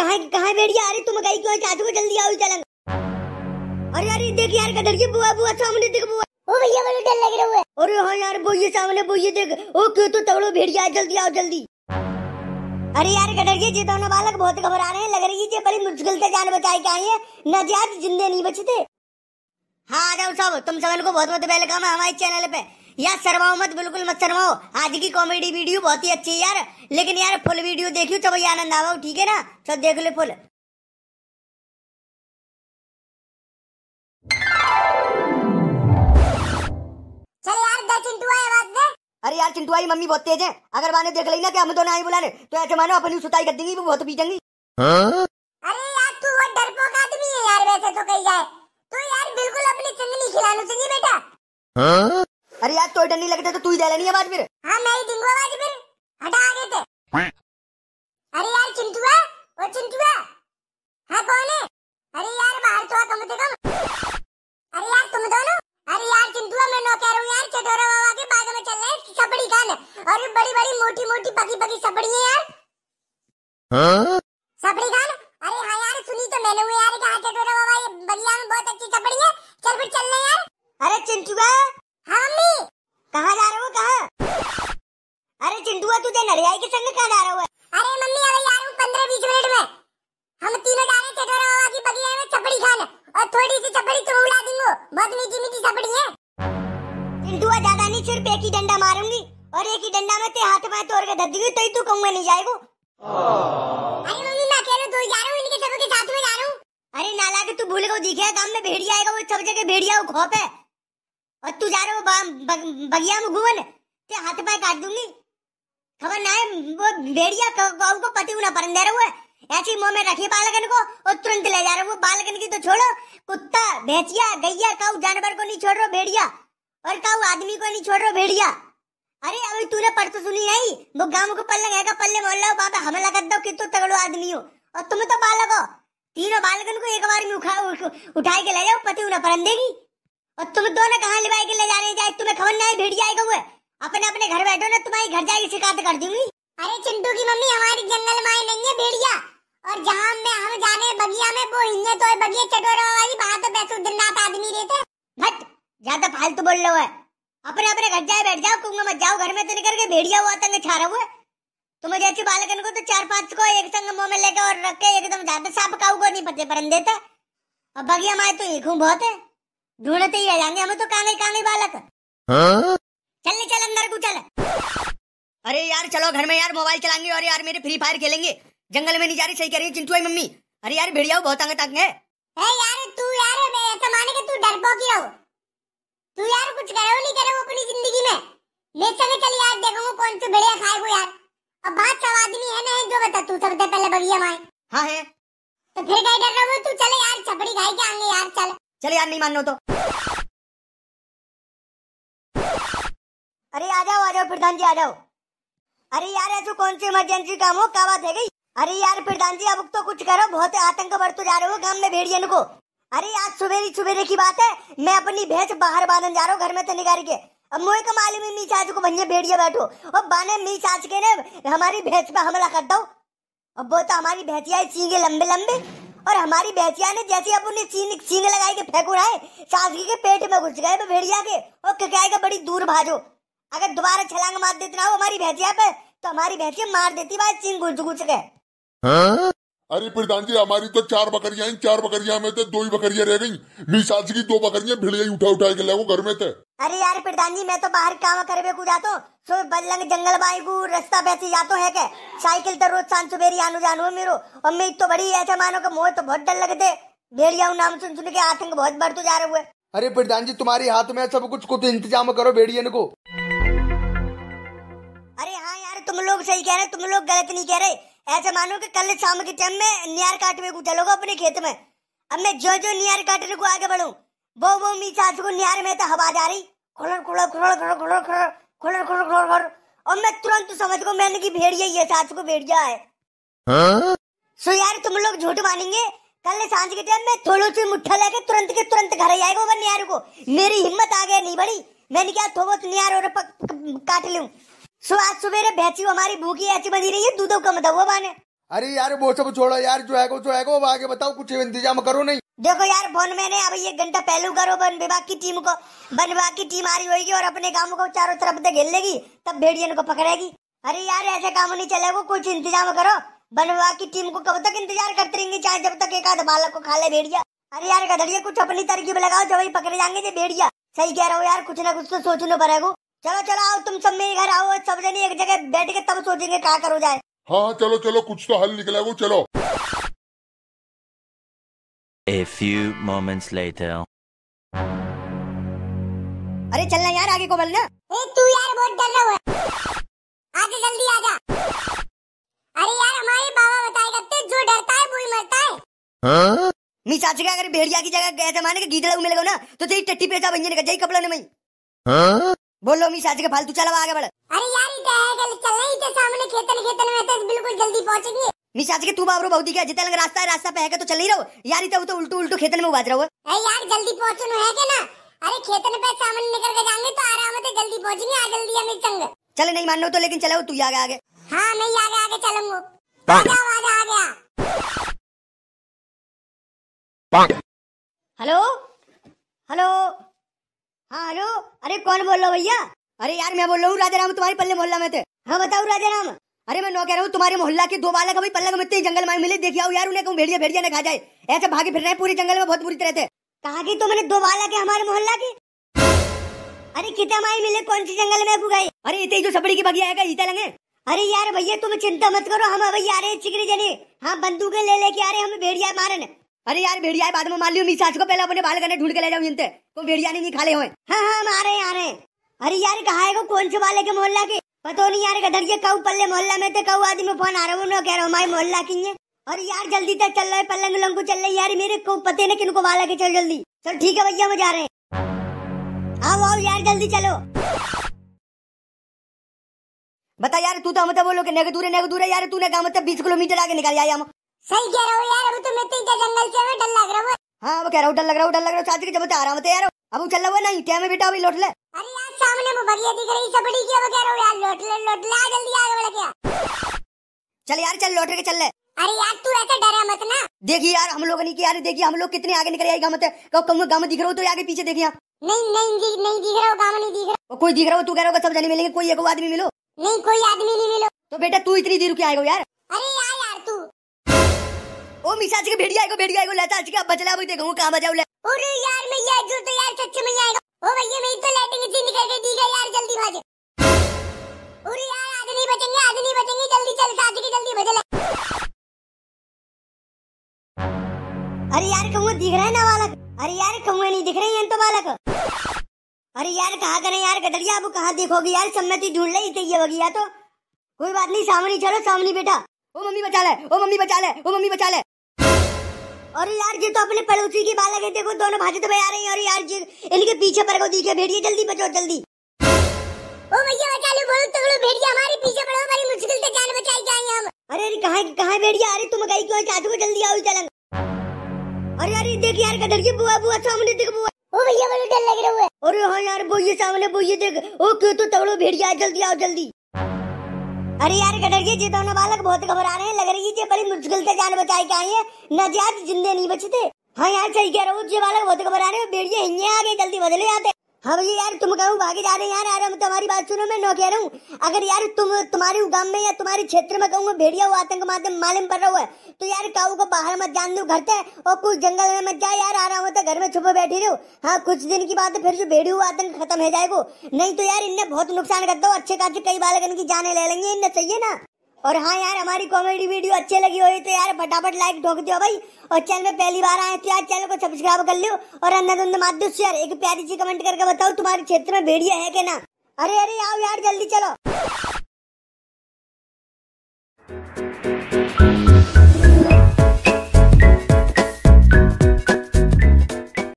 कहा कहा भेड़िया अरे तुम गई क्यों चाचू को जल्दी आओ चलन अरे अरे देख यार कदर की बुआ बुआ सामने देख बुआ ओ भैया बड़ा डर लग रहा है अरे हाँ यार बोइए सामने बोइए देख ओ क्यों तो तगड़ो भेड़िया जल्दी आओ जल्दी अरे यार गडर जी जितने बालक बहुत घबरा रहे हैं लग रही है बड़ी मुश्किल से जान बचाई के आई है न जिंदे नहीं बचते हाँ आ जाओ सब तुम सब इनको बहुत बहुत वेलकम है हमारे चैनल पे यार शर्माओ मत बिल्कुल मत शर्माओ आज की कॉमेडी वीडियो बहुत ही अच्छी है यार लेकिन यार फुल वीडियो देखियो तो भैया आनंद आवाओ ठीक है ना सब तो देख ले फुल अरे यार चिंटू आई मम्मी बहुत तेज है अगर माने देख ली ना कि तो हम दोनों आई बुलाने तो ऐसे मानो अपनी सुताई कर देंगी वो बहुत पीटेंगी अरे यार तू वो डरपोक आदमी है यार वैसे तो कही जाए तू तो यार बिल्कुल अपनी चंदनी खिलानो चाहिए बेटा अरे यार तो डंडी लगते तो तू ही दे आवाज फिर हाँ मैं ही दूंगा आवाज फिर हटा आगे से तो। अरे यार चिंटू है वो चिंटू है हाँ कौन है अरे यार बाहर तो आ कम से कम के संग जा रहा अरे मम्मी यार पंद्रह बीस मिनट में हम तीनों जा रहे थे तो बगिया में चपड़ी खाने और थोड़ी सी चपड़ी तो उड़ा बहुत मीठी मीठी चपड़ी है ज्यादा नहीं सिर्फ एक ही डंडा मारूंगी और एक ही डंडा में ते हाथ पाए तोड़ के तो ही तू कहूंगा नहीं जाएगा अरे मम्मी मैं अकेले तो जा रहा हूँ इनके साथ में जा रहा हूँ अरे नाला के तू भूल दिखे में भेड़िया आएगा वो सब जगह भेड़िया खोप है और तू जा हो बगिया में ते हाथ पैर काट दूंगी खबर ना है वो भेड़िया कौन को पति ना परन दे रहे है ऐसी मुंह में रखी बालकन को और तुरंत ले जा रहे वो बालकन की तो छोड़ो कुत्ता भैंसिया गैया काउ जानवर को नहीं छोड़ रहे भेड़िया और काउ आदमी को नहीं छोड़ रहे भेड़िया अरे अभी तूने पर तो सुनी नहीं वो गांव को पल्ले गएगा पल्ले मोहल्ला बाबा हमें लगा दो कितो तगड़ो आदमी हो और तुम तो बालक हो तीनों बालकन को एक बार में उठा उठाई के ले जाओ पति उन्हें परन देगी और तुम दोनों कहाँ ले के ले जा रहे जाए तुम्हें खबर नहीं भेड़िया आएगा हुए अपने अपने घर बैठो ना तुम्हारी घर जाके शिकायत कर दूंगी अरे चिंटू की मम्मी हमारी जंगल माई नहीं है भेड़िया और जहाँ में हम जाने बगिया में वो हिंगे तो बगिया चटोरा वाली बात तो बैठो दिन रात आदमी रहते बट ज्यादा फालतू बोल रहे हो अपने अपने घर जाए बैठ जाओ कुंगा मत जाओ घर में तो निकल के भेड़िया हुआ तंग छा रहा हुआ तुम जैसे बालकन को तो चार पांच को एक संग मुंह में लेकर और रख के एकदम ज्यादा साफ काऊ को नहीं पते परन देता और बगिया माए तो एक हूँ बहुत है ढूंढते ही आ जाएंगे हमें तो काने काने बालक हाँ? चलने चल अंदर को चल अरे यार चलो घर में यार मोबाइल चलाएंगे और यार मेरे फ्री फायर खेलेंगे जंगल में नहीं जा रही सही करिए चिंतू है मम्मी अरे यार भेड़िया बहुत आगे तक है यार तू यार ऐसा माने तू डरपोक तू यार कुछ करो नहीं करो अपनी जिंदगी में चल यार देखूंगा कौन भेड़िया यार अब बात सब आदमी है ना जो बता तू सबसे पहले माए हाँ है तो फिर क्या डर रहा हूँ तू चले यार छपड़ी खाई के यार चल चल यार नहीं तो अरे आ जाओ आ जाओ प्रधान जी आ जाओ अरे यार ऐसा कौन सी इमरजेंसी काम हो क्या बात है गई अरे यार प्रधान जी अब तो कुछ करो बहुत आतंक बढ़ते तो जा रहे हो गांव में भेड़ियन को अरे आज सुबेरे सुबेरे की बात है मैं अपनी भैंस बाहर बांधन जा रहा हूँ घर में तो निकाल के अब मोए का मालूम है आज को भंजे भेड़िए बैठो और बाने मीच आज के ने हमारी भैंस पे हमला कर दो अब वो तो हमारी भैंसिया सींगे लंबे लंबे और हमारी भैंसिया ने जैसे अपने सींग सींग लगाई के फेंकू रहे सासगी के पेट में घुस गए भेड़िया के और क्या बड़ी दूर भाजो अगर दोबारा छलांग मार देती ना वो हमारी भैंसिया पे तो हमारी भैंसिया मार देती भाई चिंग घुस घुस के हाँ? अरे प्रधान जी हमारी तो चार बकरिया चार बकरिया में तो दो ही बकरिया रह गई मिसाल सास की दो बकरिया भिड़ गई उठा उठा के लाओ घर में थे तो। अरे यार प्रधान जी मैं तो बाहर काम कर को जाता हूँ तो बल्लंग जंगल बाई को रास्ता बैसे जातो है के साइकिल तो रोज सांस सुबेरी आनो जानो मेरे और मैं तो बड़ी ऐसा मानो के मोह तो बहुत डर लगते भेड़िया नाम सुन सुन के आतंक बहुत बढ़ते जा रहे हुए अरे प्रधान जी तुम्हारे हाथ में सब कुछ कुछ इंतजाम करो भेड़िया को तुम लोग सही कह रहे तुम लोग गलत नहीं कह रहे ऐसे मानो कि कल शाम के टाइम में नियार काटने को चलोगे अपने खेत में अब मैं जो जो नियर काटने को आगे बढ़ू वो वो मी को नियर में तो हवा जा रही खुलर खुलर खुलर खुलर खुलर खुलर खुलर खुलर खुलर खुलर और मैं तुरंत समझ को मैंने की भेड़िया ये सास को भेड़िया है सो यार तुम लोग झूठ मानेंगे कल सांझ के टाइम में थोड़ी सी मुठ्ठा लेके तुरंत के तुरंत घर ही आएगा वह नियार को मेरी हिम्मत आ गया नहीं बड़ी मैंने क्या थोड़ा नियार और काट लू सो आज सवेरे भैंसी हमारी भूखी ऐसी बनी रही है दूधों का बताओ बाने अरे यार वो सब छोड़ो यार जो है को जो है को आगे बताओ कुछ इंतजाम करो नहीं देखो यार फोन मैंने अभी एक घंटा पहलू करो वन विभाग की टीम को वन विभाग की टीम आ रही होगी और अपने काम को चारों तरफ से घेर लेगी तब भेड़ियन को पकड़ेगी अरे यार ऐसे काम नहीं चलेगा कुछ इंतजाम करो वन विभाग की टीम को कब तक इंतजार करते रहेंगे चाहे जब तक एक आध बालक को खा ले भेड़िया अरे यार गधड़िया कुछ अपनी तरकीब लगाओ जब ही पकड़े जाएंगे भेड़िया सही कह रहा हो यार कुछ ना कुछ तो सोचना पड़ेगा चलो चलो आओ तुम सब मेरे घर आओ सब जने एक जगह बैठ के तब सोचेंगे क्या करो जाए हाँ चलो चलो कुछ तो हल निकला वो चलो A few moments later. अरे चलना यार आगे को ना तू यार बहुत डर रहा है आगे जल्दी आ जा अरे यार हमारे बाबा बताए करते तो जो डरता है वो ही मरता है हाँ? मी साच के अगर भेड़िया की जगह गए माने के गीदड़ा में लगाओ ना तो तेरी टट्टी पेचा बन जाने का जाई कपड़ा नहीं मई हाँ? बोलो मीशा आज के फालतू चला आगे बढ़ अरे यार इते है कल चलना ही थे तो सामने खेतन खेतन में तो बिल्कुल जल्दी पहुंचेंगे मीशा आज के तू बाबरो बहुती क्या जितने रास्ता है रास्ता पे है के तो चल ही रहो यार इते तो उल्टू उल्टू खेतन में उबाज रहो अरे यार जल्दी पहुंचनो है के ना अरे खेतन पे सामने निकल के जाएंगे तो आराम से जल्दी पहुंचेंगे आ जल्दी हमें संग चले नहीं मान लो तो लेकिन चलो तू आगे आगे हां मैं आगे आगे चलूंगा आ जा आ जा आ गया हेलो हेलो हाँ हेलो अरे कौन बोल रहा भैया अरे यार मैं बोल रहा हूँ राजा राम तुम्हारे पल्ले मोहल्ला में थे हाँ बताओ राजा राम अरे मैं नौ कह रहा हूँ तुम्हारे मोहल्ला के दो बालक अभी पल्लक में इतने जंगल में मिले देखिए आओ यार उन्हें कहूँ भेड़िया भेड़िया ने खा जाए ऐसे भागे फिर रहे पूरे जंगल में बहुत बुरी तरह थे कहा कि तो मैंने दो बालक है हमारे मोहल्ला के अरे कितना माई मिले कौन सी जंगल में आपको अरे इतनी जो सबड़ी की बगिया है इतना लगे अरे यार भैया तुम चिंता मत करो हम भैया आ रहे चिकरी जनी हाँ बंदूकें ले लेके आ रहे हमें भेड़िया मारने अरे यार भेड़िया बाद में मान लियो मिसाज को पहले अपने बाल करने ढूंढ के ले जाओ इनते को भेड़िया नहीं निकाले हो हाँ हाँ हम आ रहे आ रहे अरे यार कहा है को कौन से वाले के मोहल्ला के पता नहीं यार गधर के कऊ पल्ले मोहल्ला में थे कऊ आदमी फोन आ रहा हूँ कह रहा हूँ हमारे मोहल्ला की है अरे यार जल्दी तक चल रहे पल्लंग लंगू चल रही यार मेरे को पते ना किनको वाला के चल जल्दी चल ठीक है भैया हम जा रहे हैं आओ आओ यार जल्दी चलो बता यार तू तो हम तो बोलो कि नेग नेग दूर है दूर है यार तूने कहा मतलब बीस किलोमीटर आगे निकल जाए हम सही कह रहा हूँ यार अभी तो मैं तो जंगल से डर लग रहा हूँ हाँ वो कह रहा हूँ डर लग रहा हूँ डर लग रहा हूँ चाची के जब आ रहा हूँ यार अब चल रहा हुआ नहीं क्या मैं बेटा अभी लौट ले अरे यार सामने वो भगिया दिख रही बड़ी क्या वो कह रहा हूँ यार लौट ले लौट ले जल्दी आ गया क्या चल यार चल लौट के चल ले अरे यार तू ऐसे डरा मत ना देखिए यार हम लोग नहीं यार देखिए हम लोग कितने आगे निकल आई गामत तो, कब कम गाम दिख रहा हूँ तो आगे पीछे देखिए आप नहीं नहीं दिख नहीं दिख रहा हूँ गाम नहीं दिख रहा कोई दिख रहा हो तू तो कह रहा होगा सब जाने मिलेंगे कोई एक आदमी मिलो नहीं कोई आदमी नहीं मिलो तो बेटा तू इतनी देर रुके आएगा यार अरे ओ मिशा जी के भेड़िया आएगो भेड़िया आएगो लेता जी का बचला भी देखूं कहां बजाऊ ले अरे यार मैं ये जो तो यार सच में आएगा ओ भैया मेरी तो लाइटिंग इतनी निकल गई दी गई यार जल्दी भाग अरे यार आज नहीं बचेंगे आज नहीं बचेंगे जल्दी चल आज की जल्दी बजा ले अरे यार कहूं दिख रहा है ना बालक अरे यार कहूं नहीं दिख रहे हैं तो बालक अरे यार कहा करें यार गदरिया अब कहाँ देखोगे यार सम्मति ढूंढ ले चाहिए होगी या तो कोई बात नहीं सामने चलो सामने बेटा ओ मम्मी बचा ले ओ मम्मी बचा ले ओ मम्मी बचा ले और यार ये तो अपने पड़ोसी की बालक है देखो दोनों भागे तो आ रहे हैं और यार ये इनके पीछे पड़ गो दिखे भेड़िए जल्दी बचो जल्दी ओ भैया भेड़िया पीछे पड़ो हमारी मुश्किल से जान बचाई जाए हम अरे अरे कहां कहां भेड़िया अरे तुम गई क्यों चाचू को जल्दी आओ चलन अरे यार देख यार की बुआ बुआ सामने देख बुआ ओ भैया डर लग रहा है अरे हां यार ये सामने ये देख ओ क्यों तो तगड़ो भेड़िया जल्दी आओ जल्दी अरे यार गडरिए जी दोनों बालक बहुत घबरा रहे हैं लग रही है बड़ी मुश्किल से जान बचाई के आई है न जात जिंदे नहीं बचते हाँ यार सही कह रहा हूँ जी बालक बहुत घबरा रहे हैं भेड़िए हिंगे आगे जल्दी बदले आते हाँ भैया यार तुम कहूँ भागे जा रहे हैं यार यार मैं तुम्हारी तो बात सुनो मैं नौ कह रहा हूँ अगर यार तुम तुम्हारे गांव में या तुम्हारे क्षेत्र में कहूँगा भेड़िया हुआ आतंक माध्यम मालूम पड़ रहा हुआ है तो यार काऊ को बाहर मत जान दो घर से और कुछ जंगल में मत जाए यार आ हूँ तो घर में छुपे बैठे रहो हाँ कुछ दिन की बात है फिर जो भेड़ी हुआ आतंक खत्म हो जाएगा नहीं तो यार इनने बहुत नुकसान करता हो अच्छे खासे कई बालक इनकी जाने ले लेंगे इनने सही है ना और हाँ यार हमारी कॉमेडी वीडियो अच्छी लगी हुई तो यार फटाफट लाइक ठोक दियो भाई और चैनल में पहली बार आए तो यार चैनल को सब्सक्राइब कर लियो और माध्यम से यार एक प्यारी सी कमेंट करके बताओ तुम्हारे क्षेत्र में भेड़िया है कि ना अरे अरे आओ यार जल्दी चलो